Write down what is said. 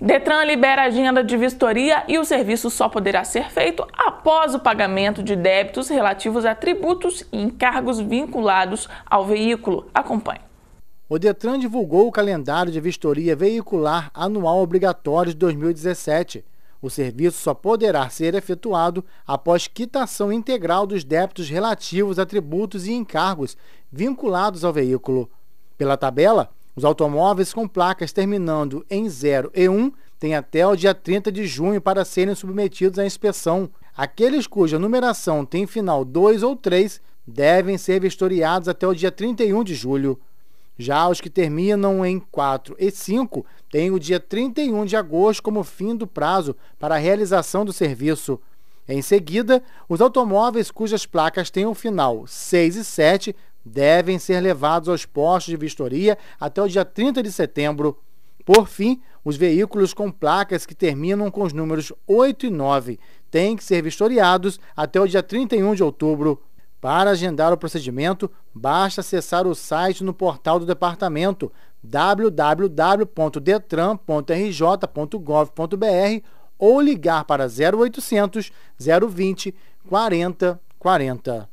Detran libera a agenda de vistoria e o serviço só poderá ser feito após o pagamento de débitos relativos a tributos e encargos vinculados ao veículo. Acompanhe. O Detran divulgou o calendário de vistoria veicular anual obrigatório de 2017. O serviço só poderá ser efetuado após quitação integral dos débitos relativos a tributos e encargos vinculados ao veículo. Pela tabela, os automóveis com placas terminando em 0 e 1 têm até o dia 30 de junho para serem submetidos à inspeção. Aqueles cuja numeração tem final 2 ou 3 devem ser vistoriados até o dia 31 de julho. Já os que terminam em 4 e 5 têm o dia 31 de agosto como fim do prazo para a realização do serviço. Em seguida, os automóveis cujas placas têm o final 6 e 7 devem ser levados aos postos de vistoria até o dia 30 de setembro. Por fim, os veículos com placas que terminam com os números 8 e 9 têm que ser vistoriados até o dia 31 de outubro. Para agendar o procedimento, basta acessar o site no portal do departamento www.detran.rj.gov.br ou ligar para 0800 020 40 40.